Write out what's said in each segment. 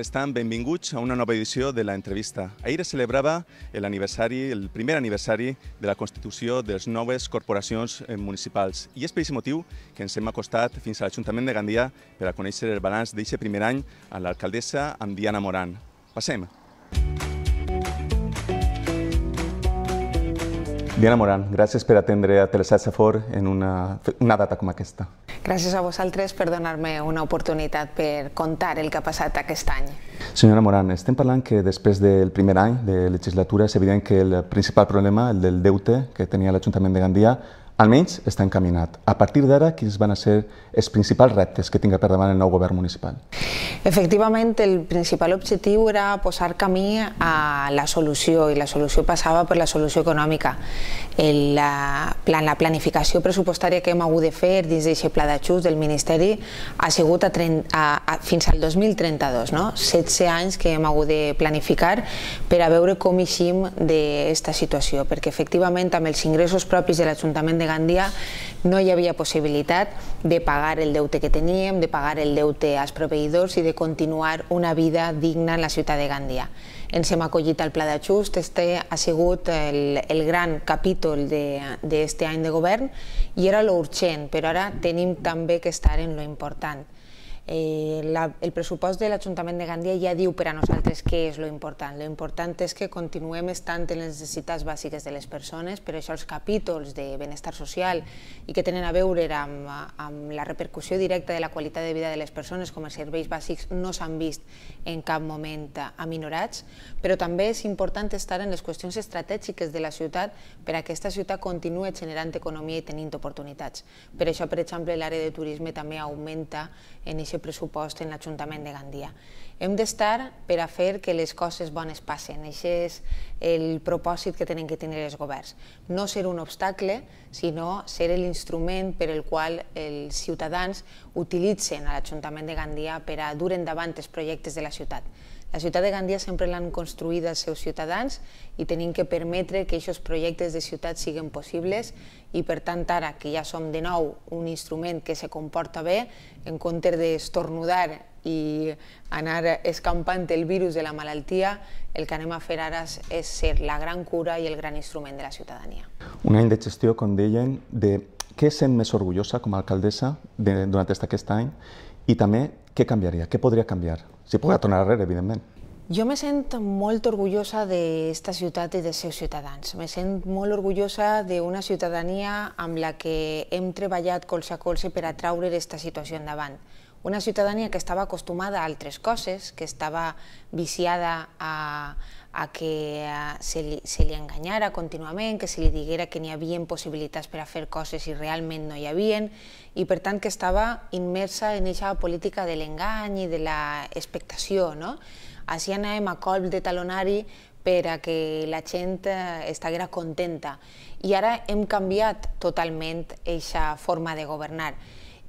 tal estan? Benvinguts a una nova edició de la entrevista. Ahir es celebrava l'aniversari, el primer aniversari de la Constitució de les noves corporacions eh, municipals i és per aquest motiu que ens hem acostat fins a l'Ajuntament de Gandia per a conèixer el balanç d'aquest primer any a l'alcaldessa amb Diana Moran. Passem. Música Diana Morán, gràcies per atendre a Telesat Safor en una, una data com aquesta. Gràcies a vosaltres per donar-me una oportunitat per contar el que ha passat aquest any. Senyora Morán, estem parlant que després del primer any de legislatura és evident que el principal problema, el del deute que tenia l'Ajuntament de Gandia, Almenys està encaminat. A partir d'ara, quins van a ser els principals reptes que tinga per davant el nou govern municipal? Efectivament, el principal objectiu era posar camí a la solució i la solució passava per la solució econòmica. El, la, la planificació pressupostària que hem hagut de fer dins d'aquest pla d'ajust del Ministeri ha sigut a, fins al 2032, no? 16 anys que hem hagut de planificar per a veure com eixim d'aquesta situació, perquè efectivament amb els ingressos propis de l'Ajuntament de Gandia no hi havia possibilitat de pagar el deute que teníem, de pagar el deute als proveïdors i de continuar una vida digna en la ciutat de Gandia. Ens hem acollit al Pla d'Ajust, este ha sigut el, el gran capítol d'aquest any de govern i era lo urgent, però ara tenim també que estar en lo important. Eh, la, el pressupost de l'Ajuntament de Gandia ja diu per a nosaltres què és lo important. Lo important és que continuem estant en les necessitats bàsiques de les persones, per això els capítols de benestar social i que tenen a veure amb, amb la repercussió directa de la qualitat de vida de les persones com a serveis bàsics no s'han vist en cap moment aminorats, però també és important estar en les qüestions estratègiques de la ciutat per a que aquesta ciutat continuï generant economia i tenint oportunitats. Per això, per exemple, l'àrea de turisme també augmenta en aquest pressupost en l'Ajuntament de Gandia. Hem d'estar per a fer que les coses bones passen. Això és el propòsit que tenen que tenir els governs. No ser un obstacle, sinó ser l'instrument per el qual els ciutadans utilitzen l'Ajuntament de Gandia per a dur endavant els projectes de la ciutat. La ciutat de Gandia sempre l'han construït els seus ciutadans i tenim que permetre que aquests projectes de ciutat siguin possibles i per tant ara que ja som de nou un instrument que se comporta bé, en comptes d'estornudar i anar escampant el virus de la malaltia, el que anem a fer ara és ser la gran cura i el gran instrument de la ciutadania. Un any de gestió, com deien, de què sent més orgullosa com a alcaldessa de, durant aquest any i també què canviaria? Què podria canviar? Si puc tornar enrere, evidentment. Jo me sent molt orgullosa d'esta ciutat i dels seus ciutadans. Me sent molt orgullosa d'una ciutadania amb la que hem treballat colze a colze per atraure aquesta situació endavant. Una ciutadania que estava acostumada a altres coses, que estava viciada a, a que se li, se li enganyara contínuament, que se li diguera que n'hi havia possibilitats per a fer coses i realment no hi havien, i per tant que estava immersa en aquesta política de l'engany i de l'expectació. No? Així anàvem a colp de talonari per a que la gent eh, estiguera contenta. I ara hem canviat totalment aquesta forma de governar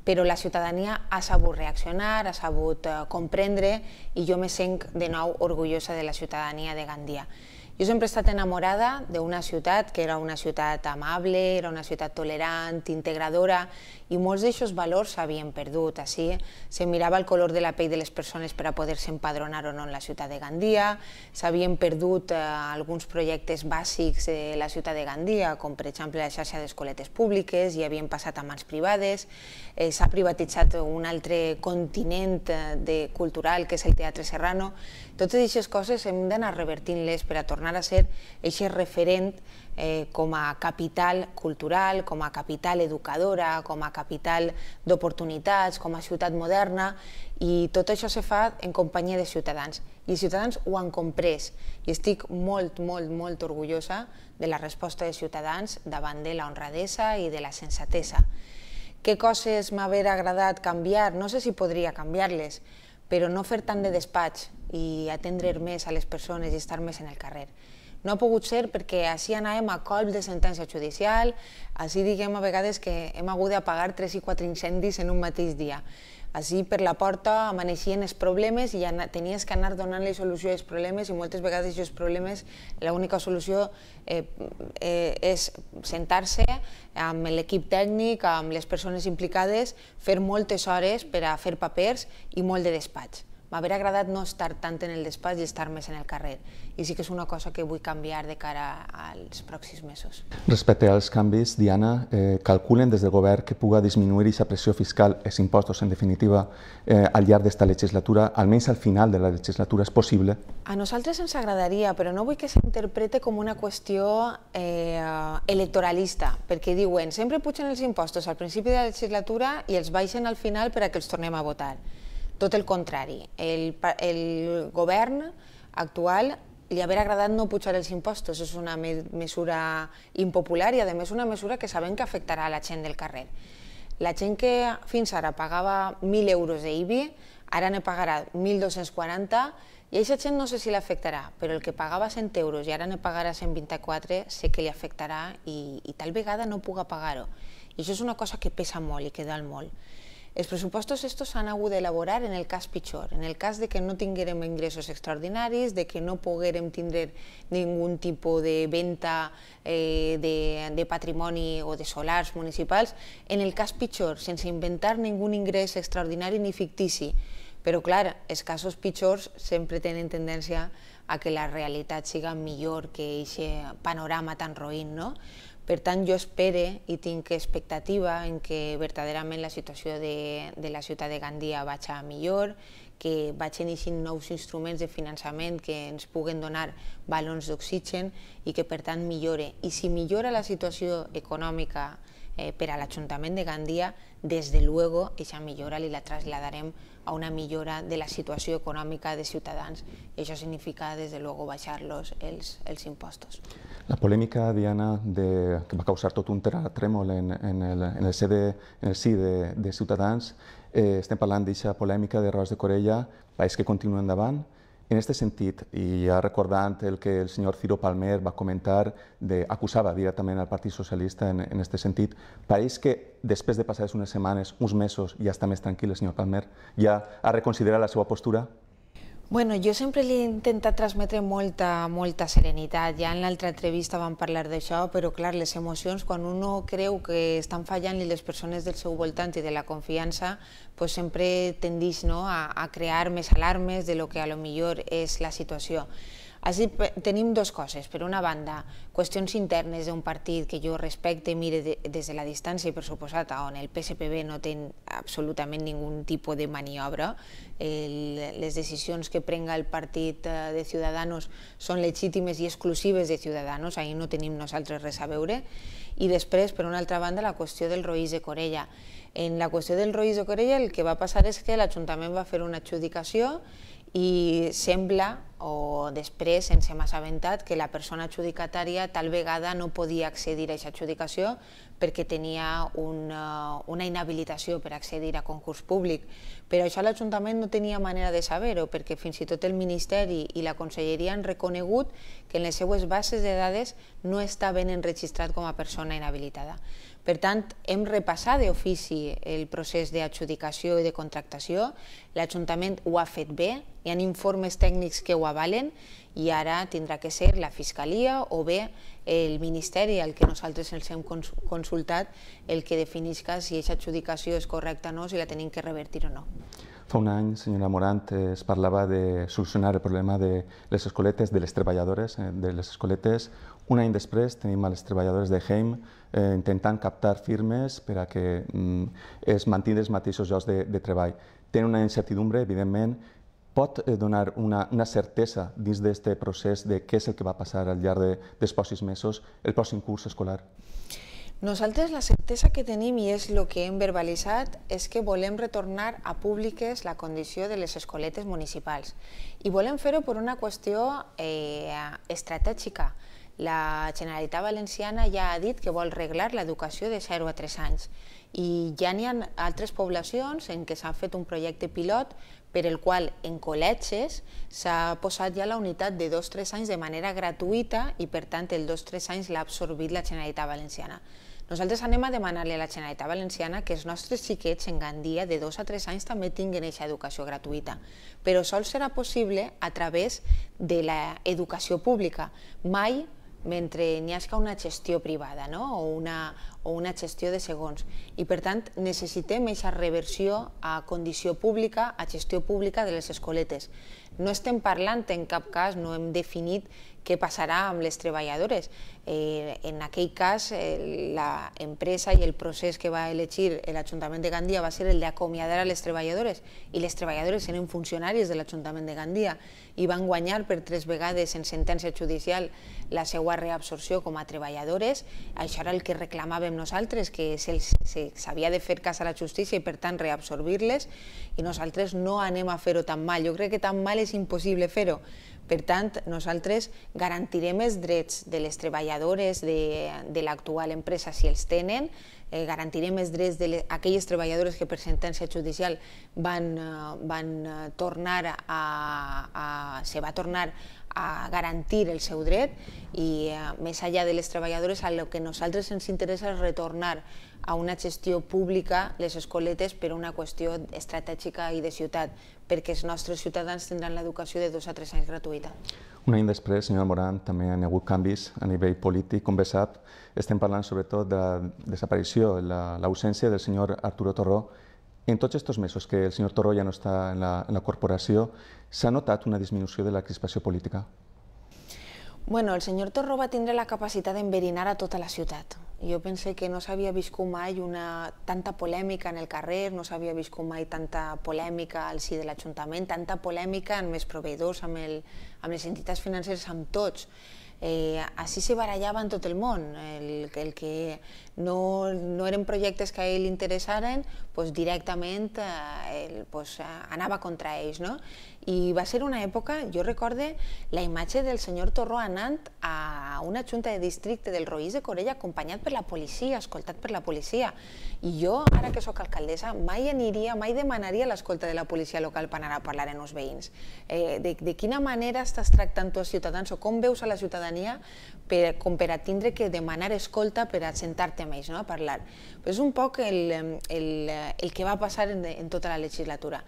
però la ciutadania ha sabut reaccionar, ha sabut eh, comprendre i jo me sent de nou orgullosa de la ciutadania de Gandia. Jo sempre he estat enamorada d'una ciutat que era una ciutat amable, era una ciutat tolerant, integradora, i molts d'aquests valors s'havien perdut. Així se mirava el color de la pell de les persones per a poder-se empadronar o no en la ciutat de Gandia, s'havien perdut eh, alguns projectes bàsics de la ciutat de Gandia, com per exemple la xarxa d'escoletes públiques, i havien passat a mans privades, eh, s'ha privatitzat un altre continent eh, de cultural, que és el Teatre Serrano, totes aquestes coses hem d'anar revertint-les per a tornar a ser aquest referent eh, com a capital cultural, com a capital educadora, com a capital d'oportunitats, com a ciutat moderna, i tot això se fa en companyia de ciutadans. I els ciutadans ho han comprès, i estic molt, molt, molt orgullosa de la resposta de ciutadans davant de la honradesa i de la sensatesa. Què coses m'haver agradat canviar? No sé si podria canviar-les, però no fer tant de despatx i atendre més a les persones i estar més en el carrer. No ha pogut ser perquè així anàvem a colp de sentència judicial, així diguem a vegades que hem hagut d'apagar 3 i 4 incendis en un mateix dia. Així, per la porta, amaneixien els problemes i tenies que anar donant-li solució als problemes i moltes vegades els problemes, l'única solució eh, eh, és sentar-se amb l'equip tècnic, amb les persones implicades, fer moltes hores per a fer papers i molt de despatx m'hauria agradat no estar tant en el despatx i estar més en el carrer. I sí que és una cosa que vull canviar de cara als pròxims mesos. Respecte als canvis, Diana, eh, calculen des del govern que puga disminuir aquesta pressió fiscal, els impostos, en definitiva, eh, al llarg d'esta legislatura, almenys al final de la legislatura, és possible? A nosaltres ens agradaria, però no vull que s'interprete com una qüestió eh, electoralista, perquè diuen sempre pugen els impostos al principi de la legislatura i els baixen al final per a que els tornem a votar. Tot el contrari. El, el govern actual li haver agradat no pujar els impostos. És una me mesura impopular i, a més, una mesura que sabem que afectarà a la gent del carrer. La gent que fins ara pagava 1.000 euros d'IBI, ara ne pagarà 1.240 i aquesta gent no sé si l'afectarà, però el que pagava 100 euros i ara ne pagarà 124 sé que li afectarà i, i tal vegada no puga pagar-ho. I això és una cosa que pesa molt i que dol molt. Els pressupostos estos s'han hagut d'elaborar en el cas pitjor, en el cas de que no tinguérem ingressos extraordinaris, de que no poguérem tindre ningun tipus de venda eh, de, de patrimoni o de solars municipals, en el cas pitjor, sense inventar ningun ingrés extraordinari ni fictici. Però, clar, els casos pitjors sempre tenen tendència a que la realitat siga millor que aquest panorama tan roïn, no? Per tant, jo espere i tinc expectativa en que verdaderament la situació de, de la ciutat de Gandia vagi a millor, que vagin eixint nous instruments de finançament que ens puguen donar balons d'oxigen i que, per tant, millore. I si millora la situació econòmica eh, per a l'Ajuntament de Gandia, des de luego, aquesta millora li la traslladarem a una millora de la situació econòmica de ciutadans i això significa, des de luego, baixar-los els, els impostos. La polèmica, Diana, de, que va causar tot un tremol en, en, el, en, el, CD, en el sí de, de Ciutadans, eh, estem parlant d'aquesta polèmica de Rodes de Corella, país que continua endavant, en este sentit, i ja recordant el que el senyor Ciro Palmer va comentar, de, acusava directament al Partit Socialista en, en este sentit, pareix que després de passades unes setmanes, uns mesos, ja està més tranquil el senyor Palmer, ja ha reconsiderat la seva postura Bueno, jo sempre li he intentat transmetre molta, molta serenitat. Ja en l'altra entrevista vam parlar d'això, però clar, les emocions, quan uno creu que estan fallant i les persones del seu voltant i de la confiança, pues sempre tendeix no, a, a crear més alarmes de lo que a lo millor és la situació. Així tenim dues coses. Per una banda, qüestions internes d'un partit que jo respecte, mire des de la distància i per suposat on el PSPB no té absolutament ningun tipus de maniobra. El, les decisions que prenga el partit eh, de Ciudadanos són legítimes i exclusives de Ciudadanos, ahir no tenim nosaltres res a veure. I després, per una altra banda, la qüestió del Roís de Corella. En la qüestió del Roís de Corella el que va passar és que l'Ajuntament va fer una adjudicació i sembla o després ens hem assabentat que la persona adjudicatària tal vegada no podia accedir a aquesta adjudicació perquè tenia una, una inhabilitació per accedir a concurs públic. Però això l'Ajuntament no tenia manera de saber-ho, perquè fins i tot el Ministeri i la Conselleria han reconegut que en les seues bases de dades no està ben enregistrat com a persona inhabilitada. Per tant, hem repassat d'ofici el procés d'adjudicació i de contractació, l'Ajuntament ho ha fet bé, hi ha informes tècnics que ho avalen i ara tindrà que ser la Fiscalia o bé el Ministeri al que nosaltres els hem consultat el que definisca si aquesta adjudicació és correcta o no, si la tenim que revertir o no. Fa un any, senyora Morant, es parlava de solucionar el problema de les escoletes, de les treballadores eh, de les escoletes, un any després tenim a les treballadores de Heim eh, intentant captar firmes per a que mm, es mantinguin els mateixos llocs de, de treball. Tenen una incertidumbre, evidentment, pot eh, donar una, una certesa dins d'aquest procés de què és el que va passar al llarg de, dels pròxims mesos, el pròxim curs escolar? Nosaltres la certesa que tenim, i és el que hem verbalitzat, és que volem retornar a públiques la condició de les escoletes municipals. I volem fer-ho per una qüestió eh, estratègica la Generalitat Valenciana ja ha dit que vol reglar l'educació de 0 a 3 anys i ja n'hi ha altres poblacions en què s'ha fet un projecte pilot per el qual en col·legis s'ha posat ja la unitat de 2-3 anys de manera gratuïta i per tant el 2-3 anys l'ha absorbit la Generalitat Valenciana. Nosaltres anem a demanar-li a la Generalitat Valenciana que els nostres xiquets en Gandia de 2 a 3 anys també tinguin aquesta educació gratuïta, però sols serà possible a través de l'educació pública, mai mentre n'hi hagi una gestió privada no? o, una, o una gestió de segons. I per tant necessitem aquesta reversió a condició pública, a gestió pública de les escoletes. No estem parlant en cap cas, no hem definit què passarà amb les treballadores. Eh, en aquell cas, l'empresa eh, la empresa i el procés que va elegir l'Ajuntament de Gandia va ser el d'acomiadar a les treballadores, i les treballadores eren funcionaris de l'Ajuntament de Gandia i van guanyar per tres vegades en sentència judicial la seva reabsorció com a treballadores. Això era el que reclamàvem nosaltres, que s'havia de fer cas a la justícia i, per tant, reabsorbir-les, i nosaltres no anem a fer-ho tan mal. Jo crec que tan mal és impossible fer-ho, per tant, nosaltres garantirem els drets de les treballadores de, de l'actual empresa si els tenen, eh, garantirem els drets d'aquelles treballadores que per sentència judicial van, eh, van eh, tornar a, a, se va tornar a garantir el seu dret i eh, més enllà de les treballadores a lo que nosaltres ens interessa és retornar a una gestió pública les escoletes per una qüestió estratègica i de ciutat, perquè els nostres ciutadans tindran l'educació de dos a tres anys gratuïta. Un any després, senyora Morant, també hi ha hagut canvis a nivell polític. Com bé sap, estem parlant sobretot de la desaparició, l'ausència del senyor Arturo Torró, en tots aquests mesos que el senyor Torroja ja no està en la, en la corporació, s'ha notat una disminució de la crispació política? Bueno, el senyor Torro va tindre la capacitat d'enverinar a tota la ciutat. Jo pense que no s'havia viscut mai una, tanta polèmica en el carrer, no s'havia viscut mai tanta polèmica al si de l'Ajuntament, tanta polèmica amb els proveïdors, amb, el, amb les entitats financeres, amb tots eh, així se barallava en tot el món. El, el que no, no eren projectes que a ell interessaren, pues, directament eh, el, pues, anava contra ells. No? I va ser una època, jo recorde la imatge del senyor Torró anant a una junta de districte del Roís de Corella acompanyat per la policia, escoltat per la policia. I jo, ara que sóc alcaldessa, mai aniria, mai demanaria l'escolta de la policia local per anar a parlar amb els veïns. Eh, de, de quina manera estàs tractant tu els ciutadans o com veus a la ciutadania per, com per a tindre que demanar escolta per a sentar-te amb ells no? a parlar. Però és un poc el, el, el que va passar en, en tota la legislatura.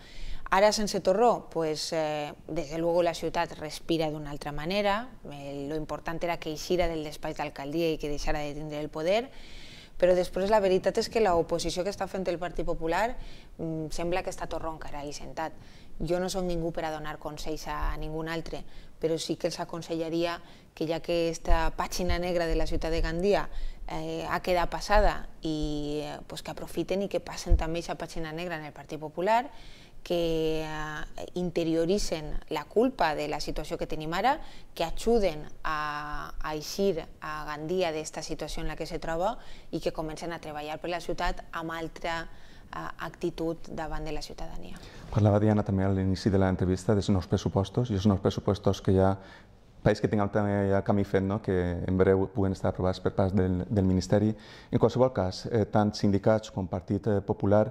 Ara, sense torró, pues, eh, des de luego la ciutat respira d'una altra manera. Eh, lo important era que eixira del despatx d'alcaldia i que deixara de tindre el poder, però després la veritat és que l'oposició que està fent el Partit Popular mm, sembla que està torró encara i sentat. Jo no sóc ningú per a donar consells a ningú altre, però sí que els aconsellaria que ja que aquesta pàgina negra de la ciutat de Gandia eh, ha quedat passada i eh, pues que aprofiten i que passen també aquesta pàgina negra en el Partit Popular, que ah, interioritzen la culpa de la situació que tenim ara, que ajuden a, a eixir a Gandia d'esta situació en la que se troba i que comencen a treballar per la ciutat amb altra ah, actitud davant de la ciutadania. Parlava Diana també a l'inici de l'entrevista dels nous pressupostos i els nous pressupostos que hi ha país que tinguem també ja camí fet, no? que en breu puguen estar aprovats per part del, del Ministeri. En qualsevol cas, eh, tant sindicats com Partit eh, Popular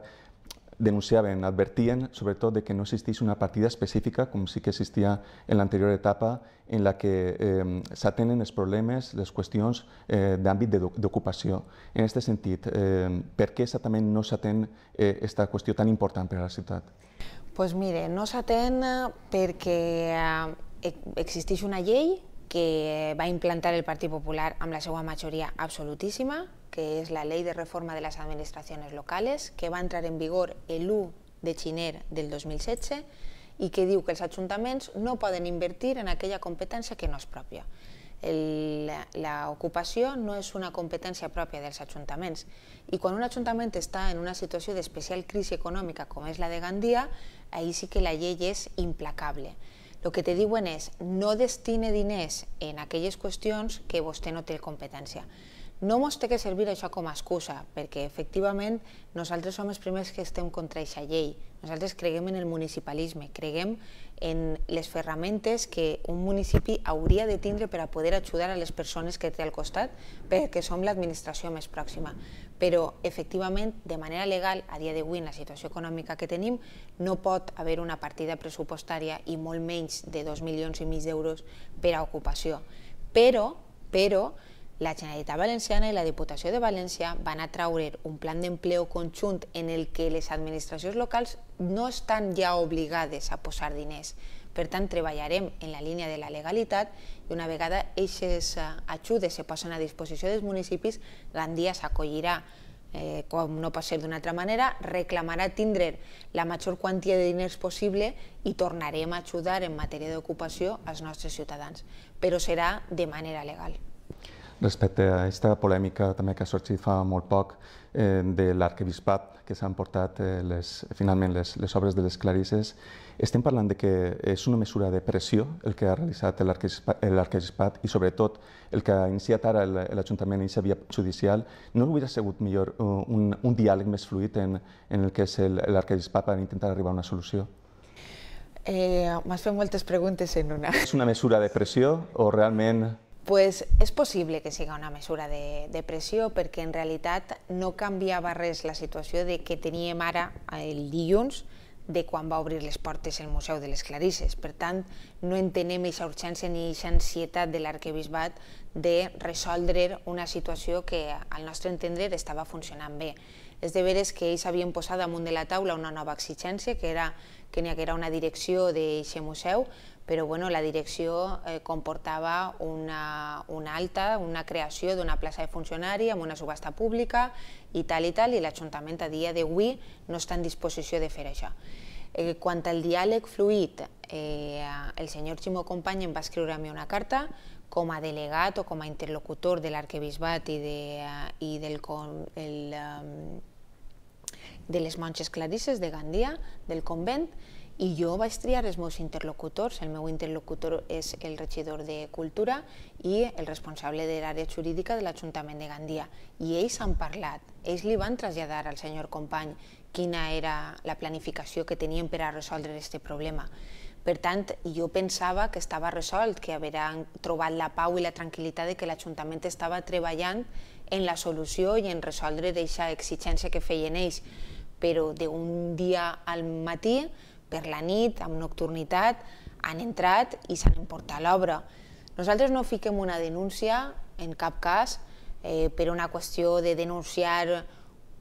denunciaven, advertien, sobretot, de que no existís una partida específica, com sí que existia en l'anterior etapa, en la que eh, s'atenen els problemes, les qüestions eh, d'àmbit d'ocupació. En aquest sentit, eh, per què exactament no s'atén aquesta eh, qüestió tan important per a la ciutat? Doncs pues mire, no s'atén perquè eh, existeix una llei que va implantar el Partit Popular amb la seva majoria absolutíssima, que es la Ley de Reforma de las Administraciones Locales, que va entrar en vigor el 1 de gener del 2017 i que diu que els ajuntaments no poden invertir en aquella competència que no és pròpia. L'ocupació no és una competència pròpia dels ajuntaments i quan un ajuntament està en una situació d'especial crisi econòmica com és la de Gandia, ahí sí que la llei és implacable. El que te diuen és no destine diners en aquelles qüestions que vostè no té competència. No ens té que servir això com a excusa, perquè efectivament nosaltres som els primers que estem contra aquesta llei. Nosaltres creguem en el municipalisme, creguem en les ferramentes que un municipi hauria de tindre per a poder ajudar a les persones que té al costat, perquè som l'administració més pròxima. Però, efectivament, de manera legal, a dia d'avui, en la situació econòmica que tenim, no pot haver una partida pressupostària i molt menys de 2 milions i mig d'euros per a ocupació. Però, però, la Generalitat Valenciana i la Diputació de València van atraure un plan d'empleo conjunt en el que les administracions locals no estan ja obligades a posar diners. Per tant, treballarem en la línia de la legalitat i una vegada aquestes eh, ajudes se posen a disposició dels municipis, Gandia s'acollirà eh, com no pot ser d'una altra manera, reclamarà tindre la major quantia de diners possible i tornarem a ajudar en matèria d'ocupació als nostres ciutadans, però serà de manera legal. Respecte a aquesta polèmica també que ha sortit fa molt poc eh, de l'arquebisbat que s'han portat eh, les, finalment les, les obres de les Clarisses, estem parlant de que és una mesura de pressió el que ha realitzat l'arquebisbat i sobretot el que ha iniciat ara l'Ajuntament i la via judicial, no hauria sigut millor eh, un, un diàleg més fluid en, en el que és l'arquebisbat per intentar arribar a una solució? Eh, M'has fet moltes preguntes en una. És una mesura de pressió o realment pues és possible que siga una mesura de, de pressió perquè en realitat no canviava res la situació de que teníem ara el dilluns de quan va obrir les portes el Museu de les Clarisses. Per tant, no entenem aquesta urgència ni aquesta ansietat de l'arquebisbat de resoldre una situació que, al nostre entendre, estava funcionant bé. És de veres que ells havien posat damunt de la taula una nova exigència, que era que n'hi haguera una direcció d'aquest museu, però bueno, la direcció eh, comportava una, una alta, una creació d'una plaça de funcionari amb una subhasta pública i tal i tal, i l'Ajuntament a dia d'avui no està en disposició de fer això. Eh, quant al diàleg fluid, eh, el senyor Ximó Company em va escriure a mi una carta com a delegat o com a interlocutor de l'arquebisbat i, de, eh, i del, el, eh, de les monges clarisses de Gandia, del convent, i jo vaig triar els meus interlocutors. El meu interlocutor és el regidor de Cultura i el responsable de l'àrea jurídica de l'Ajuntament de Gandia. I ells han parlat, ells li van traslladar al senyor company quina era la planificació que tenien per a resoldre aquest problema. Per tant, jo pensava que estava resolt, que haveran trobat la pau i la tranquil·litat de que l'Ajuntament estava treballant en la solució i en resoldre aquesta exigència que feien ells. Però d'un dia al matí per la nit, amb nocturnitat, han entrat i s'han emportat l'obra. Nosaltres no fiquem una denúncia, en cap cas, eh, per una qüestió de denunciar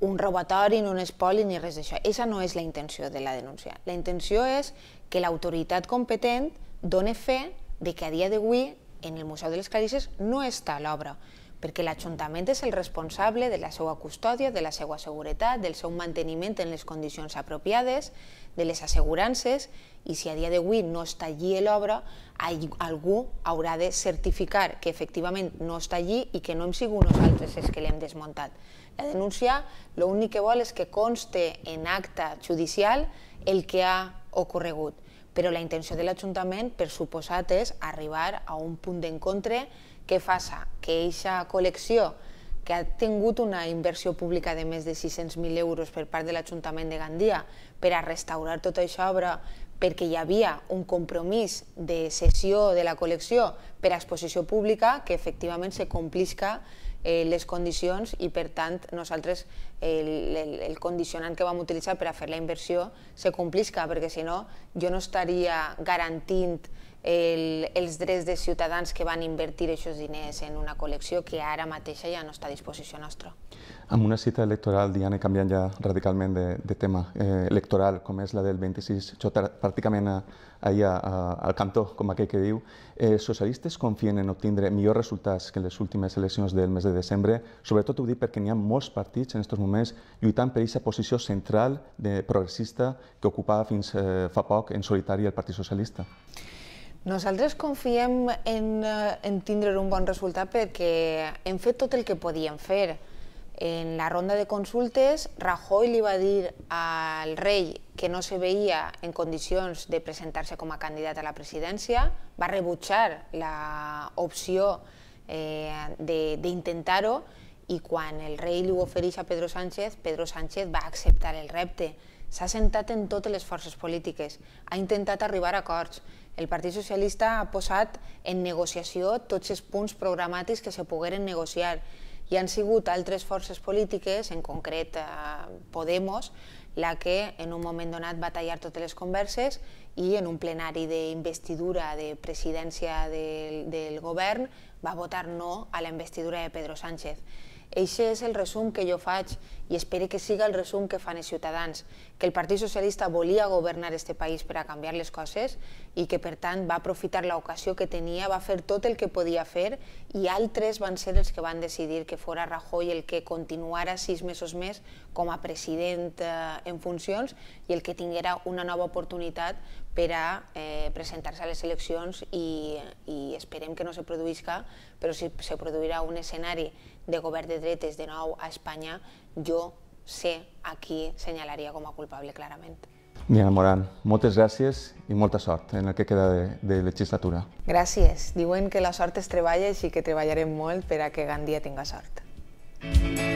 un robatori, ni un espoli, ni res d'això. Aquesta no és la intenció de la denúncia. La intenció és que l'autoritat competent done fe de que a dia d'avui en el Museu de les Clarisses no està l'obra perquè l'Ajuntament és el responsable de la seva custòdia, de la seva seguretat, del seu manteniment en les condicions apropiades, de les assegurances, i si a dia d'avui no està allí l'obra, algú haurà de certificar que efectivament no està allí i que no hem sigut nosaltres els que l'hem desmuntat. La denúncia l'únic que vol és que conste en acta judicial el que ha ocorregut, però la intenció de l'Ajuntament, per suposat, és arribar a un punt d'encontre què passa? Que eixa col·lecció que ha tingut una inversió pública de més de 600.000 euros per part de l'Ajuntament de Gandia per a restaurar tota aquesta obra perquè hi havia un compromís de cessió de la col·lecció per a exposició pública que efectivament se complisca eh, les condicions i per tant nosaltres el, el, el condicionant que vam utilitzar per a fer la inversió se complisca perquè si no jo no estaria garantint el, els drets de ciutadans que van invertir aquests diners en una col·lecció que ara mateixa ja no està a disposició nostra. Amb una cita electoral, Diana, canviant ja radicalment de, de tema eh, electoral, com és la del 26, jo pràcticament eh, ahir eh, al cantó, com aquell que diu, eh, socialistes confien en obtindre millors resultats que les últimes eleccions del mes de desembre, sobretot ho dic perquè n'hi ha molts partits en aquests moments lluitant per aquesta posició central de progressista que ocupava fins eh, fa poc en solitari el Partit Socialista. Nosaltres confiem en, eh, en tindre un bon resultat perquè hem fet tot el que podíem fer. En la ronda de consultes, Rajoy li va dir al rei que no se veia en condicions de presentar-se com a candidat a la presidència, va rebutjar l'opció eh, d'intentar-ho i quan el rei li ho ofereix a Pedro Sánchez, Pedro Sánchez va acceptar el repte. S'ha sentat en totes les forces polítiques, ha intentat arribar a acords, el Partit Socialista ha posat en negociació tots els punts programàtics que se pogueren negociar. Hi han sigut altres forces polítiques, en concret eh, Podemos, la que en un moment donat va tallar totes les converses i en un plenari d'investidura de presidència del, del govern va votar no a la investidura de Pedro Sánchez. Eixe és el resum que jo faig i espero que siga el resum que fan els ciutadans, que el Partit Socialista volia governar aquest país per a canviar les coses i que, per tant, va aprofitar l'ocasió que tenia, va fer tot el que podia fer i altres van ser els que van decidir que fora Rajoy el que continuara sis mesos més com a president eh, en funcions i el que tinguera una nova oportunitat per a eh, presentar-se a les eleccions i, i esperem que no se produïsca, però si se produirà un escenari de govern de dretes de nou a Espanya, jo sé a qui senyalaria com a culpable clarament. Diana Morán, moltes gràcies i molta sort en el que queda de, de legislatura. Gràcies. Diuen que la sort es treballa, així que treballarem molt per a que Gandia tinga sort. Mm -hmm.